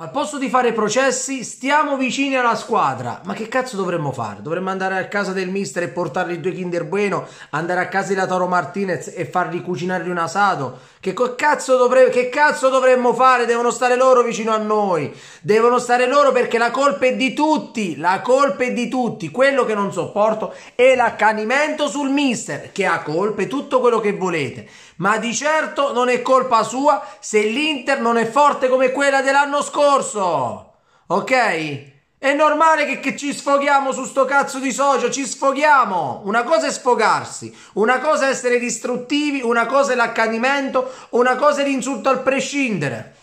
Al posto di fare processi, stiamo vicini alla squadra. Ma che cazzo dovremmo fare? Dovremmo andare a casa del mister e portargli due Kinder Bueno, andare a casa della Toro Martinez e fargli cucinargli un asado? Che cazzo, dovre- che cazzo dovremmo fare? Devono stare loro vicino a noi. Devono stare loro perché la colpa è di tutti. La colpa è di tutti. Quello che non sopporto è l'accanimento sul mister, che ha colpe, tutto quello che volete. Ma di certo non è colpa sua se l'Inter non è forte come quella dell'anno scorso discorso, ok? È normale che, che, ci sfoghiamo su sto cazzo di socio, ci sfoghiamo. Una cosa è sfogarsi, una cosa è essere distruttivi, una cosa è l'accadimento, una cosa è l'insulto al prescindere.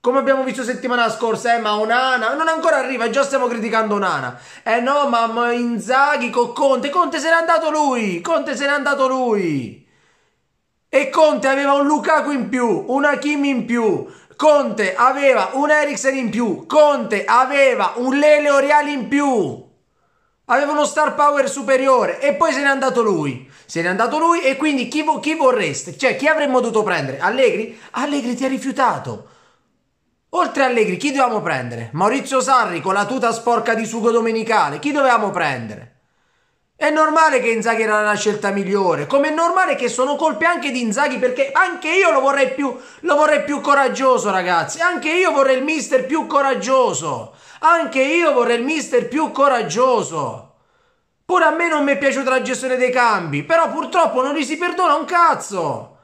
Come abbiamo visto settimana scorsa, eh, ma Onana non ancora arriva, già stiamo criticando Onana. Eh no, ma Inzaghi con Conte, Conte se n'è andato lui, Conte se n'è andato lui. E Conte aveva un Lukaku in più, una Kim in più, Conte aveva un Eriksen in più, Conte aveva un Lele Oriali in più, aveva uno star power superiore e poi se n'è andato lui. Se n'è andato lui e quindi chi, vo- chi vorreste? Cioè chi avremmo dovuto prendere? Allegri? Allegri ti ha rifiutato. Oltre Allegri, chi dovevamo prendere? Maurizio Sarri con la tuta sporca di sugo domenicale, chi dovevamo prendere? È normale che Inzaghi era la scelta migliore, come è normale che sono colpe anche di Inzaghi perché anche io lo vorrei più, lo vorrei più coraggioso ragazzi, anche io vorrei il mister più coraggioso, anche io vorrei il mister più coraggioso. Pure a me non mi è piaciuta la gestione dei cambi, però purtroppo non gli si perdona un cazzo.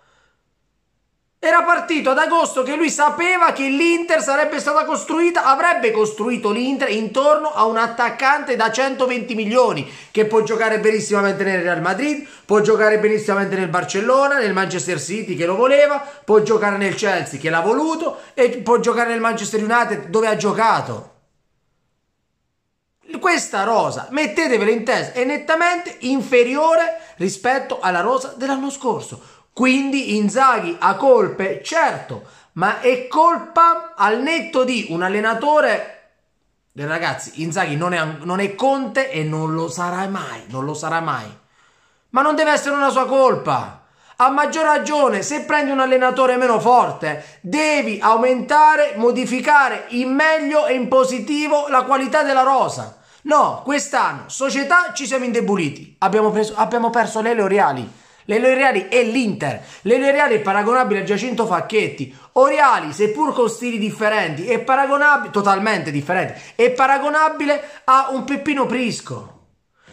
Era partito ad agosto che lui sapeva che l'Inter sarebbe stata costruita, avrebbe costruito l'Inter intorno a un attaccante da 120 milioni che può giocare benissimamente nel Real Madrid, può giocare benissimamente nel Barcellona, nel Manchester City che lo voleva, può giocare nel Chelsea che l'ha voluto e può giocare nel Manchester United dove ha giocato. Questa rosa, mettetevela in testa, è nettamente inferiore rispetto alla rosa dell'anno scorso. Quindi Inzaghi ha colpe, certo, ma è colpa al netto di un allenatore Ragazzi, Inzaghi non è, non è, Conte e non lo sarà mai, non lo sarà mai. Ma non deve essere una sua colpa. A maggior ragione, se prendi un allenatore meno forte, devi aumentare, modificare in meglio e in positivo la qualità della rosa. No, quest'anno, società, ci siamo indeboliti. Abbiamo, preso, abbiamo perso le L'Oreali Lelio Reali e l'Inter. Lelio Reali è paragonabile a Giacinto Facchetti. Oriali, seppur con stili differenti, è paragonabile, totalmente differenti, è paragonabile a un Peppino Prisco.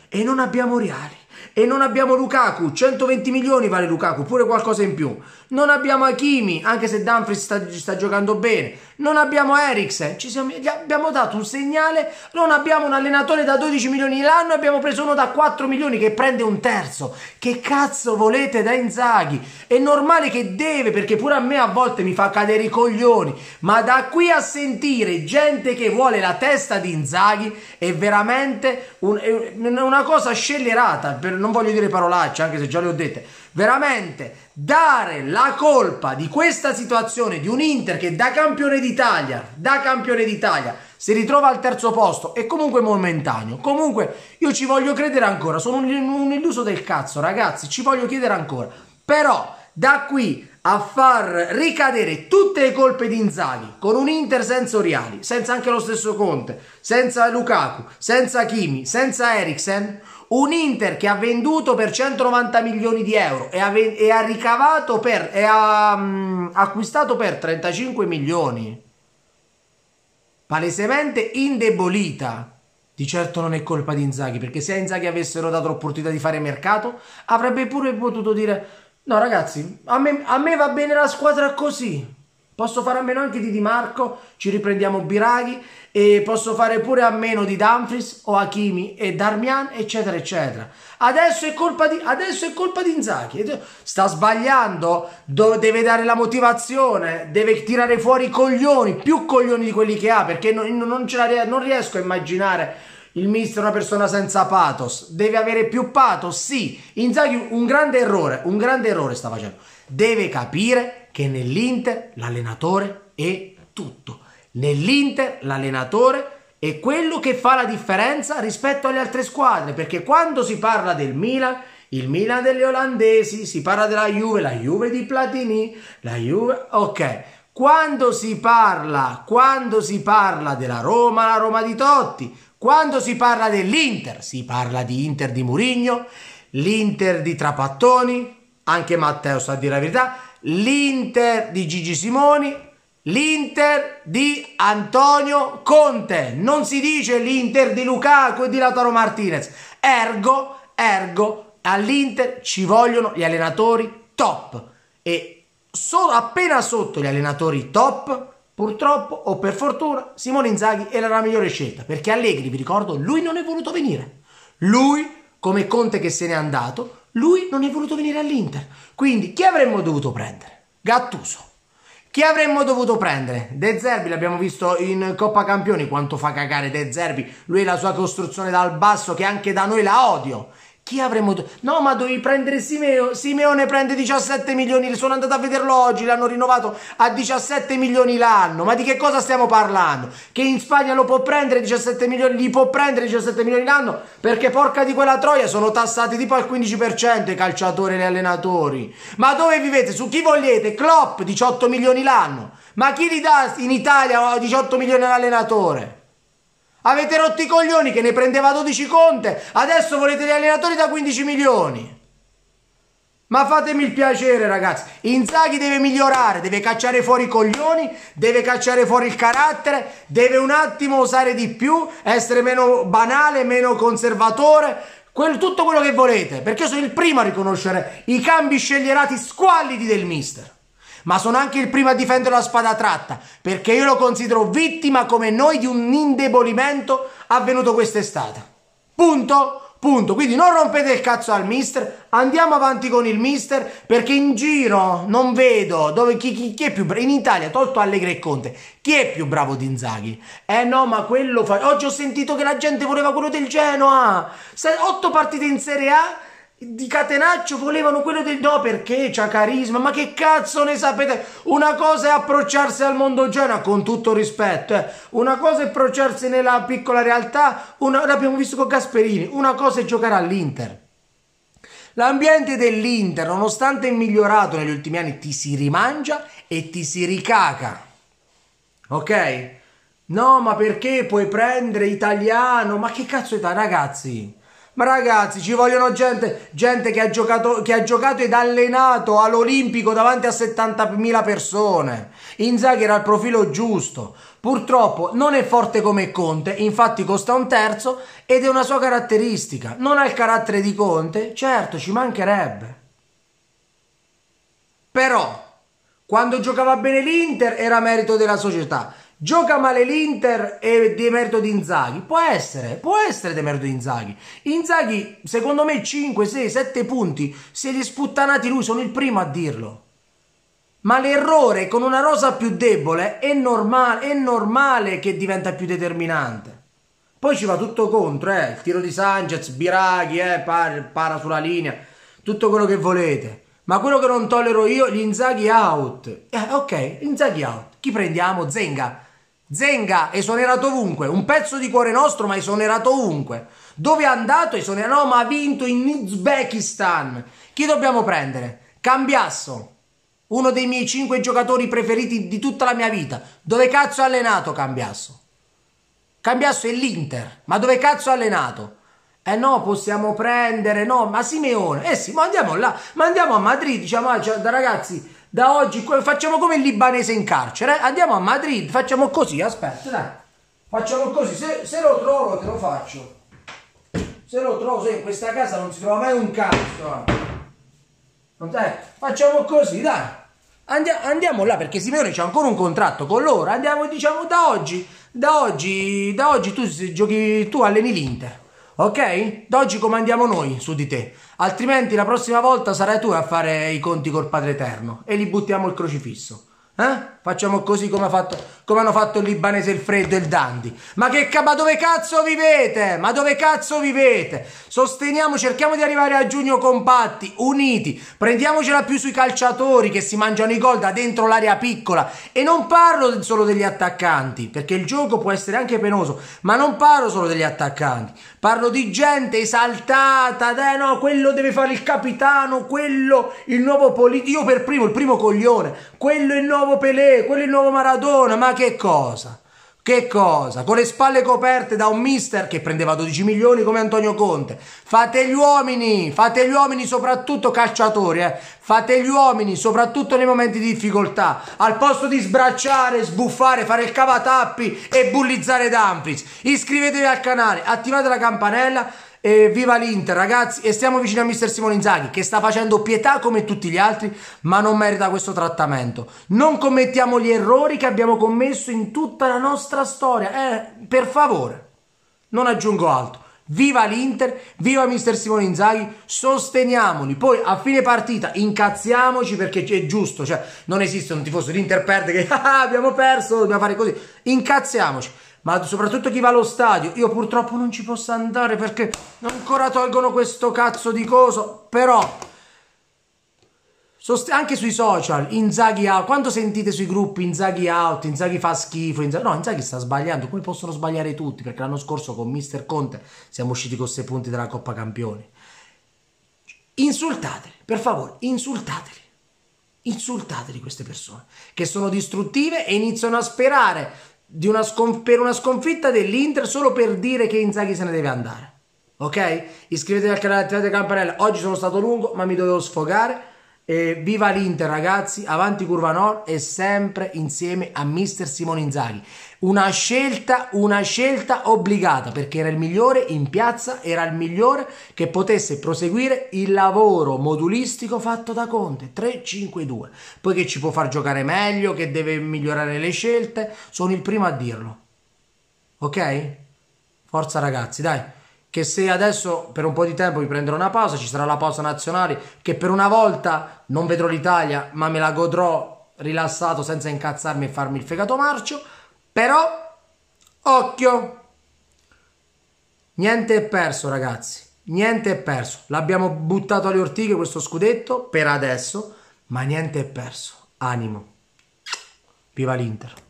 E non abbiamo Oriali e non abbiamo Lukaku, 120 milioni vale Lukaku, pure qualcosa in più. Non abbiamo Hakimi, anche se Dumfries sta, sta giocando bene. Non abbiamo Eriksen, siamo, gli abbiamo dato un segnale, non abbiamo un allenatore da 12 milioni l'anno, abbiamo preso uno da 4 milioni che prende un terzo. Che cazzo volete da Inzaghi? È normale che deve, perché pure a me a volte mi fa cadere i coglioni, ma da qui a sentire gente che vuole la testa di Inzaghi è veramente un, è una cosa scellerata. Per per, non voglio dire parolacce, anche se già le ho dette, veramente dare la colpa di questa situazione di un Inter che da campione d'Italia, da campione d'Italia, si ritrova al terzo posto è comunque momentaneo. Comunque io ci voglio credere ancora, sono un, un illuso del cazzo, ragazzi, ci voglio chiedere ancora. Però da qui a far ricadere tutte le colpe di Inzaghi con un Inter senza Oriali, senza anche lo stesso Conte, senza Lukaku, senza Kimi, senza Eriksen, un Inter che ha venduto per 190 milioni di euro e ha, e ha ricavato per e ha um, acquistato per 35 milioni. Palesemente indebolita. Di certo non è colpa di Inzaghi, perché se a Inzaghi avessero dato l'opportunità di fare mercato, avrebbe pure potuto dire No, ragazzi, a me, a me, va bene la squadra così. Posso fare a meno anche di Di Marco, ci riprendiamo Biraghi e posso fare pure a meno di Dumfries o Hakimi e Darmian, eccetera, eccetera. Adesso è colpa di, adesso è colpa di Inzaghi. Sta sbagliando, deve dare la motivazione, deve tirare fuori i coglioni, più coglioni di quelli che ha, perché non, non, la, non riesco a immaginare il mister è una persona senza pathos, deve avere più pathos, sì. Inzaghi un grande errore, un grande errore sta facendo. Deve capire che nell'Inter l'allenatore è tutto. Nell'Inter l'allenatore è quello che fa la differenza rispetto alle altre squadre, perché quando si parla del Milan il Milan degli olandesi, si parla della Juve, la Juve di Platini, la Juve, ok. Quando si parla, quando si parla della Roma, la Roma di Totti, quando si parla dell'Inter, si parla di Inter di Murigno, l'Inter di Trapattoni, anche Matteo sa dire la verità, l'Inter di Gigi Simoni, l'Inter di Antonio Conte. Non si dice l'Inter di Lukaku e di Lautaro Martinez. Ergo, ergo, all'Inter ci vogliono gli allenatori top. E solo appena sotto gli allenatori top Purtroppo o per fortuna Simone Inzaghi era la migliore scelta perché Allegri, vi ricordo, lui non è voluto venire. Lui, come Conte che se n'è andato, lui non è voluto venire all'Inter. Quindi chi avremmo dovuto prendere? Gattuso. Chi avremmo dovuto prendere? De Zerbi, l'abbiamo visto in Coppa Campioni quanto fa cagare De Zerbi, lui e la sua costruzione dal basso che anche da noi la odio. Chi avremmo... No, ma dovevi prendere Simeo. Simeone prende 17 milioni. Sono andato a vederlo oggi, l'hanno rinnovato a 17 milioni l'anno. Ma di che cosa stiamo parlando? Che in Spagna lo può prendere 17 milioni, li può prendere 17 milioni l'anno? Perché porca di quella troia sono tassati tipo al 15% i calciatori e gli allenatori. Ma dove vivete? Su chi vogliete? Klopp 18 milioni l'anno. Ma chi li dà in Italia 18 milioni all'allenatore? Avete rotto i coglioni che ne prendeva 12 conte, adesso volete gli allenatori da 15 milioni. Ma fatemi il piacere, ragazzi. Inzaghi deve migliorare, deve cacciare fuori i coglioni, deve cacciare fuori il carattere, deve un attimo osare di più, essere meno banale, meno conservatore. Quel, tutto quello che volete, perché io sono il primo a riconoscere i cambi scellerati squallidi del mister ma sono anche il primo a difendere la spada tratta, perché io lo considero vittima come noi di un indebolimento avvenuto quest'estate. Punto. Punto. Quindi non rompete il cazzo al mister, andiamo avanti con il mister perché in giro non vedo dove, chi, chi, chi, è più bravo. In Italia, tolto Allegri e Conte, chi è più bravo di Inzaghi? Eh no, ma quello fa... Oggi ho sentito che la gente voleva quello del Genoa. Se, otto partite in Serie A di Catenaccio volevano quello del no perché c'ha carisma, ma che cazzo ne sapete? Una cosa è approcciarsi al mondo Genoa con tutto rispetto, eh. una cosa è approcciarsi nella piccola realtà, una, l'abbiamo visto con Gasperini, una cosa è giocare all'Inter. L'ambiente dell'Inter, nonostante è migliorato negli ultimi anni, ti si rimangia e ti si ricaca. Ok? No, ma perché puoi prendere italiano? Ma che cazzo è ta, ragazzi? Ma ragazzi, ci vogliono gente, gente che, ha giocato, che ha giocato ed allenato all'Olimpico davanti a 70.000 persone. Inzaghi era il profilo giusto. Purtroppo non è forte come Conte, infatti costa un terzo ed è una sua caratteristica. Non ha il carattere di Conte, certo, ci mancherebbe. Però, quando giocava bene l'Inter era merito della società. Gioca male l'Inter e demerito di Inzaghi. Può essere, può essere demerito di Inzaghi. Inzaghi, secondo me, 5, 6, 7 punti. Se li sputtanati lui, sono il primo a dirlo. Ma l'errore con una rosa più debole è normale, è normale che diventa più determinante. Poi ci va tutto contro, eh. Il tiro di Sanchez, Birachi, eh, par, para sulla linea, tutto quello che volete. Ma quello che non tollero io, gli Inzaghi out. Eh, ok, Inzaghi out. Chi prendiamo? Zenga. Zenga esonerato ovunque, un pezzo di cuore nostro ma esonerato ovunque. Dove è andato esonerato? No, ma ha vinto in Uzbekistan. Chi dobbiamo prendere? Cambiasso, uno dei miei cinque giocatori preferiti di tutta la mia vita. Dove cazzo ha allenato Cambiasso? Cambiasso è l'Inter, ma dove cazzo ha allenato? Eh no, possiamo prendere, no, ma Simeone. Eh sì, ma andiamo là, ma andiamo a Madrid, diciamo, ah, cioè, ragazzi, da oggi facciamo come il libanese in carcere, eh? andiamo a Madrid, facciamo così, aspetta, dai. Facciamo così, se, se lo trovo te lo faccio. Se lo trovo, se in questa casa non si trova mai un cazzo. Dai, eh. facciamo così, dai. Andia, andiamo là perché Simeone c'è ancora un contratto con loro. Andiamo, diciamo, da oggi. Da oggi, da oggi tu giochi, tu alleni l'Inter. Ok? D'oggi comandiamo noi su di te, altrimenti la prossima volta sarai tu a fare i conti col Padre Eterno e gli buttiamo il crocifisso. Eh? Facciamo così come, ha fatto, come hanno fatto il libanese, il freddo e il dandi. Ma che ma dove cazzo vivete? Ma dove cazzo vivete? Sosteniamo, cerchiamo di arrivare a giugno compatti, uniti. Prendiamocela più sui calciatori che si mangiano i gol da dentro l'area piccola. E non parlo solo degli attaccanti, perché il gioco può essere anche penoso, ma non parlo solo degli attaccanti. Parlo di gente esaltata, dai no, quello deve fare il capitano, quello il nuovo politico, io per primo, il primo coglione, quello il nuovo Pelé quello è il nuovo Maradona, ma che cosa? Che cosa? Con le spalle coperte da un mister che prendeva 12 milioni come Antonio Conte. Fate gli uomini, fate gli uomini soprattutto calciatori, eh. Fate gli uomini soprattutto nei momenti di difficoltà. Al posto di sbracciare, sbuffare, fare il cavatappi e bullizzare Dumfries. Iscrivetevi al canale, attivate la campanella. E viva l'Inter, ragazzi! E stiamo vicino a mister Simone Inzaghi che sta facendo pietà come tutti gli altri, ma non merita questo trattamento. Non commettiamo gli errori che abbiamo commesso in tutta la nostra storia. Eh, per favore, non aggiungo altro. Viva l'Inter, viva mister Simone Inzaghi, sosteniamoli. Poi a fine partita incazziamoci perché è giusto, cioè non esiste un tifoso l'Inter perde che ah, abbiamo perso, dobbiamo fare così. Incazziamoci ma soprattutto chi va allo stadio. Io purtroppo non ci posso andare perché ancora tolgono questo cazzo di coso, però anche sui social, Inzaghi out, quando sentite sui gruppi Inzaghi out, Inzaghi fa schifo, Inzaghi... no Inzaghi sta sbagliando, come possono sbagliare tutti, perché l'anno scorso con Mister Conte siamo usciti con 6 punti della Coppa Campioni. Insultateli, per favore, insultateli, insultateli queste persone, che sono distruttive e iniziano a sperare una sconf- per una sconfitta dell'Inter solo per dire che Inzaghi se ne deve andare. Ok? Iscrivetevi al canale, attivate la campanella. Oggi sono stato lungo, ma mi dovevo sfogare. Eh, viva l'Inter ragazzi, avanti Curva Nord e sempre insieme a mister Simone Inzaghi. Una scelta, una scelta obbligata perché era il migliore in piazza, era il migliore che potesse proseguire il lavoro modulistico fatto da Conte, 3-5-2. Poi che ci può far giocare meglio, che deve migliorare le scelte, sono il primo a dirlo. Ok? Forza ragazzi, dai che se adesso per un po' di tempo mi prenderò una pausa, ci sarà la pausa nazionale, che per una volta non vedrò l'Italia, ma me la godrò rilassato senza incazzarmi e farmi il fegato marcio, però occhio, niente è perso ragazzi, niente è perso, l'abbiamo buttato alle ortiche questo scudetto per adesso, ma niente è perso, animo, viva l'Inter.